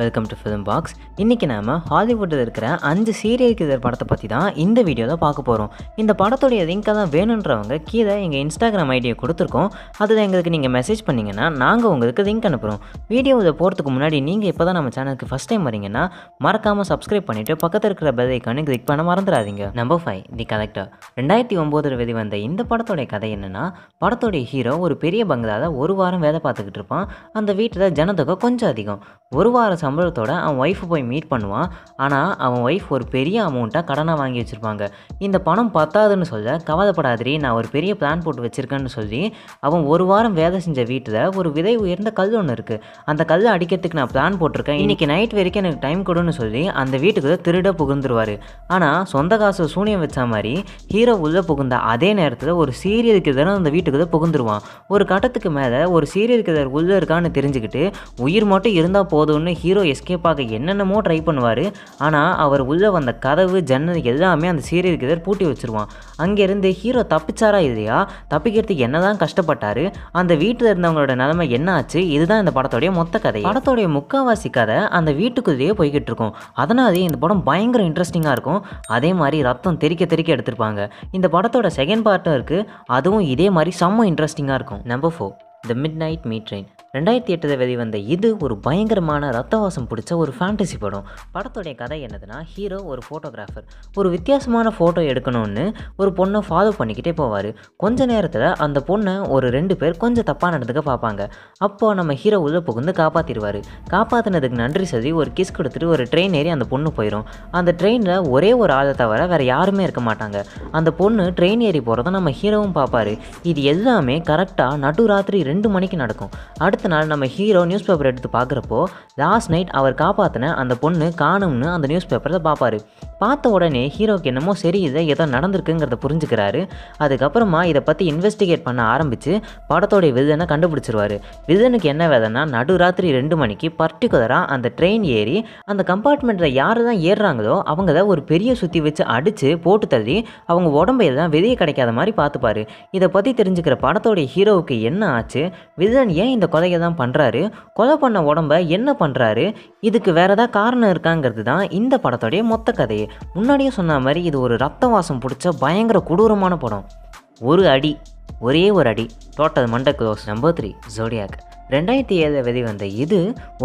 welcome to film box இன்றைக்கி நாம் ஹாலிவுட்டில் இருக்கிற அஞ்சு சீரியல் இதர் படத்தை பற்றி தான் இந்த வீடியோவில் பார்க்க போகிறோம் இந்த படத்துடைய லிங்க்கை தான் வேணுன்றவங்க கீழே எங்கள் இன்ஸ்டாகிராம் ஐடியை கொடுத்துருக்கோம் அதில் எங்களுக்கு நீங்கள் மெசேஜ் பண்ணிங்கன்னா நாங்கள் உங்களுக்கு லிங்க் அனுப்புகிறோம் வீடியோவில் போகிறதுக்கு முன்னாடி நீங்கள் இப்போ தான் நம்ம சேனலுக்கு ஃபஸ்ட் டைம் வரீங்கன்னா மறக்காமல் சப்ஸ்கிரைப் பண்ணிவிட்டு பக்கத்தில் இருக்கிற பெல் கிளிக் பண்ண மறந்துடாதீங்க நம்பர் ஃபைவ் தி கலெக்டர் ரெண்டாயிரத்தி ஒம்போதில் வெளிவந்த இந்த படத்துடைய கதை என்னென்னா படத்துடைய ஹீரோ ஒரு பெரிய பங்களாவில் ஒரு வாரம் வேலை பார்த்துக்கிட்டு இருப்பான் அந்த வீட்டில் ஜனத்தொகை கொஞ்சம் அதிகம் ஒரு வார சம்பளத்தோட அவன் ஒய்ஃபு போய் மீட் பண்ணுவான் ஆனால் அவன் ஒய்ஃப் ஒரு பெரிய அமௌண்ட்டாக கடனாக வாங்கி வச்சுருப்பாங்க இந்த பணம் பத்தாதுன்னு சொல்ல கவலைப்படாதிரி நான் ஒரு பெரிய பிளான் போட்டு வச்சுருக்கேன்னு சொல்லி அவன் ஒரு வாரம் வேலை செஞ்ச வீட்டில் ஒரு விதை உயர்ந்த கல் ஒன்று இருக்குது அந்த கல் அடிக்கிறதுக்கு நான் பிளான் போட்டிருக்கேன் இன்றைக்கி நைட் வரைக்கும் எனக்கு டைம் கொடுன்னு சொல்லி அந்த வீட்டுக்கு திருட புகுந்துருவார் ஆனால் சொந்த காசு சூனியம் வச்ச மாதிரி ஹீரோ உள்ளே புகுந்த அதே நேரத்தில் ஒரு சீரியல் கிதர் அந்த வீட்டுக்கு புகுந்துருவான் ஒரு கட்டத்துக்கு மேலே ஒரு சீரியல் கிதர் உள்ளே இருக்கான்னு தெரிஞ்சுக்கிட்டு உயிர் மட்டும் இருந்தால் போதும்னு ஹீரோ எஸ்கேப் ஆக என்னென்னமோ ட்ரை பண்ணுவார் ஆனால் அவர் உள்ளே வந்த கதவு ஜன்னல் எல்லாமே அந்த சீரியலுக்கு எதிர் பூட்டி வச்சுருவான் அங்கேருந்து ஹீரோ தப்பிச்சாரா இல்லையா தப்பிக்கிறதுக்கு என்ன தான் கஷ்டப்பட்டார் அந்த வீட்டில் இருந்தவங்களோட நிலைமை என்ன ஆச்சு இதுதான் இந்த படத்தோடைய மொத்த கதை படத்தோடைய முக்காவாசி கதை அந்த வீட்டுக்குள்ளேயே போய்கிட்டு இருக்கும் அதனாலே இந்த படம் பயங்கர இன்ட்ரெஸ்டிங்காக இருக்கும் அதே மாதிரி ரத்தம் தெரிக்க தெரிக்க எடுத்திருப்பாங்க இந்த படத்தோட செகண்ட் பார்ட்டும் இருக்குது அதுவும் இதே மாதிரி செம்ம இன்ட்ரெஸ்டிங்காக இருக்கும் number four the Midnight Meat Train ரெண்டாயிரத்தி எட்டில் வெளிவந்த இது ஒரு பயங்கரமான ரத்த வாசம் பிடிச்ச ஒரு ஃபேண்டசி படம் படத்துடைய கதை என்னதுன்னா ஹீரோ ஒரு ஃபோட்டோகிராஃபர் ஒரு வித்தியாசமான ஃபோட்டோ எடுக்கணும்னு ஒரு பொண்ணை ஃபாலோ பண்ணிக்கிட்டே போவார் கொஞ்ச நேரத்தில் அந்த பொண்ணை ஒரு ரெண்டு பேர் கொஞ்சம் தப்பாக நடந்துக்க பார்ப்பாங்க அப்போ நம்ம ஹீரோ உள்ளே புகுந்து காப்பாற்றிடுவார் காப்பாற்றினதுக்கு நன்றி சொல்லி ஒரு கிஸ் கொடுத்துட்டு ஒரு ட்ரெயின் ஏறி அந்த பொண்ணு போயிடும் அந்த ட்ரெயினில் ஒரே ஒரு ஆளை தவிர வேறு யாருமே இருக்க மாட்டாங்க அந்த பொண்ணு ட்ரெயின் ஏறி போகிறத நம்ம ஹீரோவும் பார்ப்பாரு இது எல்லாமே கரெக்டாக நடுராத்திரி ரெண்டு மணிக்கு நடக்கும் அடுத்து அடுத்த நாள் நம்ம ஹீரோ நியூஸ் பேப்பர் எடுத்து பார்க்குறப்போ லாஸ்ட் நைட் அவர் காப்பாற்றின அந்த பொண்ணு காணும்னு அந்த நியூஸ் பேப்பரை பார்ப்பார் பார்த்த உடனே ஹீரோக்கு என்னமோ சரி இதை ஏதோ நடந்திருக்குங்கிறத புரிஞ்சுக்கிறாரு அதுக்கப்புறமா இதை பற்றி இன்வெஸ்டிகேட் பண்ண ஆரம்பித்து படத்தோடைய விதனை கண்டுபிடிச்சிருவார் விதனுக்கு என்ன வேலைன்னா நடுராத்திரி ரெண்டு மணிக்கு பர்டிகுலராக அந்த ட்ரெயின் ஏறி அந்த கம்பார்ட்மெண்ட்டில் யார் தான் ஏறுறாங்களோ அவங்கள ஒரு பெரிய சுற்றி வச்சு அடித்து போட்டு தள்ளி அவங்க தான் வெளியே கிடைக்காத மாதிரி பார்த்துப்பாரு இதை பற்றி தெரிஞ்சுக்கிற படத்தோடைய ஹீரோவுக்கு என்ன ஆச்சு விதன் ஏன் இந்த கொலை கொலையை தான் பண்ணுறாரு கொலை பண்ண உடம்ப என்ன பண்ணுறாரு இதுக்கு வேறு ஏதாவது காரணம் இருக்காங்கிறது தான் இந்த படத்தோடைய மொத்த கதையை முன்னாடியே சொன்ன மாதிரி இது ஒரு ரத்த வாசம் பிடிச்ச பயங்கர கொடூரமான படம் ஒரு அடி ஒரே ஒரு அடி டோட்டல் மண்டை க்ளோஸ் நம்பர் த்ரீ ஜோடியாக்கு ரெண்டாயிரத்தி ஏழு வெளிவந்த இது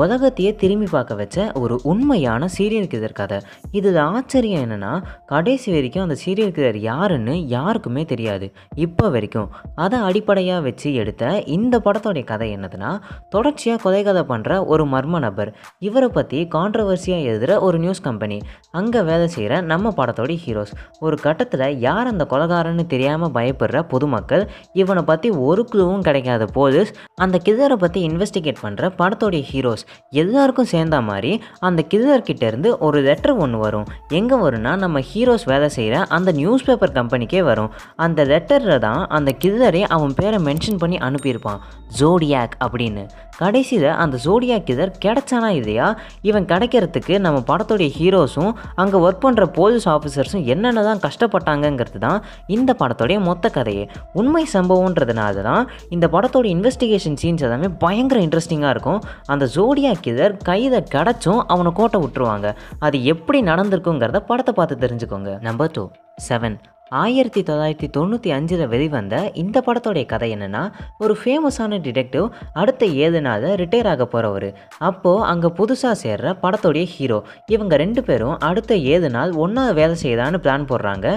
உலகத்தையே திரும்பி பார்க்க வச்ச ஒரு உண்மையான சீரியல் கிதர் கதை இதில் ஆச்சரியம் என்னென்னா கடைசி வரைக்கும் அந்த சீரியல் கிதர் யாருன்னு யாருக்குமே தெரியாது இப்போ வரைக்கும் அதை அடிப்படையாக வச்சு எடுத்த இந்த படத்தோடைய கதை என்னதுன்னா தொடர்ச்சியாக கொலை கதை பண்ணுற ஒரு மர்ம நபர் இவரை பற்றி கான்ட்ரவர்சியாக எழுதுகிற ஒரு நியூஸ் கம்பெனி அங்கே வேலை செய்கிற நம்ம படத்தோடைய ஹீரோஸ் ஒரு கட்டத்தில் யார் அந்த கொலகாரன்னு தெரியாமல் பயப்படுற பொதுமக்கள் இவனை பற்றி ஒரு குழுவும் கிடைக்காத போலீஸ் அந்த கிதரை பற்றி பற்றி இன்வெஸ்டிகேட் பண்ணுற படத்தோடைய ஹீரோஸ் எல்லாருக்கும் சேர்ந்த மாதிரி அந்த கில்லர்கிட்டேருந்து ஒரு லெட்டர் ஒன்று வரும் எங்கே வரும்னா நம்ம ஹீரோஸ் வேலை செய்கிற அந்த நியூஸ் பேப்பர் கம்பெனிக்கே வரும் அந்த லெட்டரில் தான் அந்த கில்லரே அவன் பேரை மென்ஷன் பண்ணி அனுப்பியிருப்பான் ஜோடியாக் அப்படின்னு கடைசியில் அந்த ஜோடியா கிதர் கிடைச்சானா இல்லையா இவன் கிடைக்கிறதுக்கு நம்ம படத்துடைய ஹீரோஸும் அங்கே ஒர்க் பண்ணுற போலீஸ் ஆஃபீஸர்ஸும் என்னென்ன தான் கஷ்டப்பட்டாங்கங்கிறது தான் இந்த படத்துடைய மொத்த கதையே உண்மை சம்பவன்றதுனால தான் இந்த படத்தோட இன்வெஸ்டிகேஷன் சீன்ஸ் எல்லாமே பயங்கர இன்ட்ரெஸ்டிங்காக இருக்கும் அந்த ஜோடியா கிதர் கைதை கிடச்சும் அவனை கோட்டை விட்டுருவாங்க அது எப்படி நடந்திருக்குங்கிறத படத்தை பார்த்து தெரிஞ்சுக்கோங்க நம்பர் டூ செவன் ஆயிரத்தி தொள்ளாயிரத்தி தொண்ணூற்றி அஞ்சில் வெளிவந்த இந்த படத்தோடைய கதை என்னென்னா ஒரு ஃபேமஸான டிடெக்டிவ் அடுத்த ஏழு நாளில் ரிட்டையர் ஆக போகிறவர் அப்போது அங்கே புதுசாக சேர்ற படத்தோடைய ஹீரோ இவங்க ரெண்டு பேரும் அடுத்த ஏழு நாள் ஒன்றா வேலை செய்யலான்னு பிளான் போடுறாங்க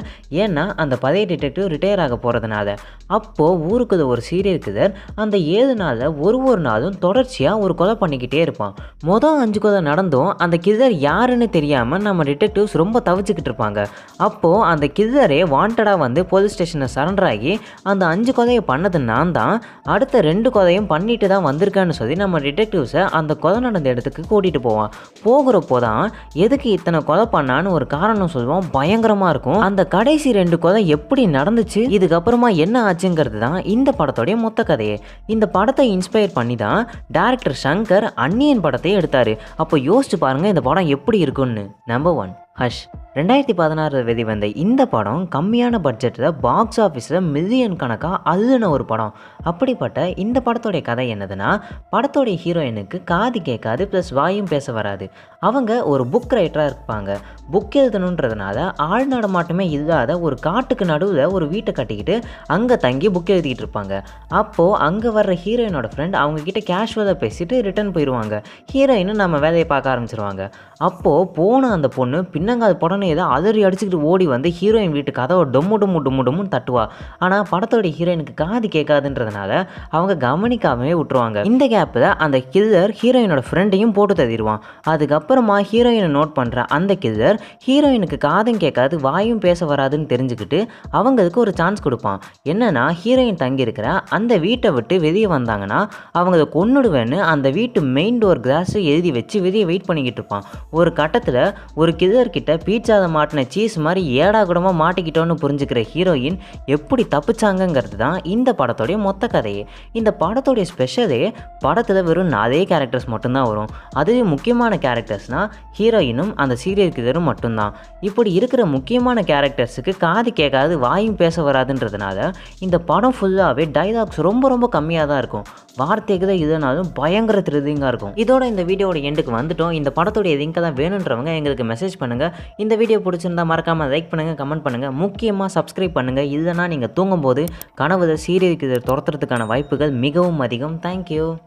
ஏன்னா அந்த பழைய டிடெக்டிவ் ரிட்டையர் ஆக போகிறதுனால அப்போது ஊருக்கு ஒரு சீரியல் கிதர் அந்த ஏழு நாளில் ஒரு ஒரு நாளும் தொடர்ச்சியாக ஒரு கொலை பண்ணிக்கிட்டே இருப்பான் மொதல் அஞ்சு கொலை நடந்தும் அந்த கிதர் யாருன்னு தெரியாமல் நம்ம டிடெக்டிவ்ஸ் ரொம்ப தவிச்சுக்கிட்டு இருப்பாங்க அப்போது அந்த கிதரே வா வாண்டடாக வந்து போலீஸ் ஸ்டேஷனில் சரண்டர் ஆகி அந்த அஞ்சு கொதையை பண்ணது நான் தான் அடுத்த ரெண்டு கொதையும் பண்ணிட்டு தான் வந்திருக்கேன்னு சொல்லி நம்ம டிடெக்டிவ்ஸை அந்த கொலை நடந்த இடத்துக்கு கூட்டிகிட்டு போவான் போகிறப்போ தான் எதுக்கு இத்தனை கொலை பண்ணான்னு ஒரு காரணம் சொல்லுவோம் பயங்கரமாக இருக்கும் அந்த கடைசி ரெண்டு கொலை எப்படி நடந்துச்சு இதுக்கப்புறமா என்ன ஆச்சுங்கிறது தான் இந்த படத்தோடைய மொத்த கதையே இந்த படத்தை இன்ஸ்பயர் பண்ணி தான் டேரக்டர் சங்கர் அன்னியன் படத்தை எடுத்தார் அப்போ யோசிச்சு பாருங்கள் இந்த படம் எப்படி இருக்குன்னு நம்பர் ஒன் ஹஷ் ரெண்டாயிரத்தி பதினாறு வெளிவந்த இந்த படம் கம்மியான பட்ஜெட்டில் பாக்ஸ் ஆஃபீஸில் மில்லியன் கணக்காக அல்லுன ஒரு படம் அப்படிப்பட்ட இந்த படத்துடைய கதை என்னதுன்னா படத்தோடைய ஹீரோயினுக்கு காது கேட்காது ப்ளஸ் வாயும் பேச வராது அவங்க ஒரு புக் ரைட்டராக இருப்பாங்க புக் எழுதணுன்றதுனால ஆள் நடமாட்டமே இல்லாத ஒரு காட்டுக்கு நடுவில் ஒரு வீட்டை கட்டிக்கிட்டு அங்கே தங்கி புக் எழுதிக்கிட்டு இருப்பாங்க அப்போது அங்கே வர்ற ஹீரோயினோட ஃப்ரெண்ட் அவங்கக்கிட்ட கேஷுவலாக பேசிட்டு ரிட்டர்ன் போயிடுவாங்க ஹீரோயினு நம்ம வேலையை பார்க்க ஆரம்பிச்சிருவாங்க அப்போது போன அந்த பொண்ணு பின்னங்காது புடனே ஏதோ அதறி அடிச்சுக்கிட்டு ஓடி வந்து ஹீரோயின் வீட்டு கதவை டொம்மு டொம்மு டொம்மு டொம்முன்னு தட்டுவா ஆனால் படத்தோட ஹீரோயினுக்கு காது கேட்காதுன்றதுனால அவங்க கவனிக்காமவே விட்டுருவாங்க இந்த கேப்பில் அந்த கில்லர் ஹீரோயினோட ஃப்ரெண்டையும் போட்டு ததிடுவான் அதுக்கப்புறமா ஹீரோயினை நோட் பண்ணுற அந்த கில்லர் சங்கர் ஹீரோயினுக்கு காதும் கேட்காது வாயும் பேச வராதுன்னு தெரிஞ்சுக்கிட்டு அவங்களுக்கு ஒரு சான்ஸ் கொடுப்பான் என்னன்னா ஹீரோயின் தங்கியிருக்கிற அந்த வீட்டை விட்டு வெளியே வந்தாங்கன்னா அவங்கள கொன்னுடுவேன்னு அந்த வீட்டு மெயின் டோர் கிளாஸு எழுதி வச்சு வெளியே வெயிட் பண்ணிக்கிட்டு இருப்பான் ஒரு கட்டத்தில் ஒரு கிதர்கிட்ட பீட்சாதை மாட்டின சீஸ் மாதிரி ஏடா கூடமாக மாட்டிக்கிட்டோன்னு புரிஞ்சுக்கிற ஹீரோயின் எப்படி தப்பிச்சாங்கங்கிறது தான் இந்த படத்தோடைய மொத்த கதையே இந்த படத்தோடைய ஸ்பெஷலே படத்தில் வெறும் அதே கேரக்டர்ஸ் மட்டும்தான் வரும் அதுவே முக்கியமான கேரக்டர்ஸ்னால் ஹீரோயினும் அந்த சீரியல் கிதரும் மட்டும்தான் இப்படி இருக்கிற முக்கியமான கேரக்டர்ஸுக்கு காது கேட்காது வாயும் பேச வராதுன்றதுனால இந்த படம் ஃபுல்லாகவே டைலாக்ஸ் ரொம்ப ரொம்ப கம்மியாக தான் இருக்கும் வார்த்தைக்கு தான் இதுனாலும் பயங்கர திருதிங்காக இருக்கும் இதோட இந்த வீடியோட எண்டுக்கு வந்துட்டோம் இந்த படத்துடைய லிங்க்கை தான் வேணுன்றவங்க எங்களுக்கு மெசேஜ் பண்ணுங்கள் இந்த வீடியோ பிடிச்சிருந்தா மறக்காமல் லைக் பண்ணுங்கள் கமெண்ட் பண்ணுங்கள் முக்கியமாக சப்ஸ்கிரைப் பண்ணுங்கள் இல்லைனா நீங்கள் தூங்கும்போது கனவுல சீரியலுக்கு துரத்துறதுக்கான வாய்ப்புகள் மிகவும் அதிகம் தேங்க்யூ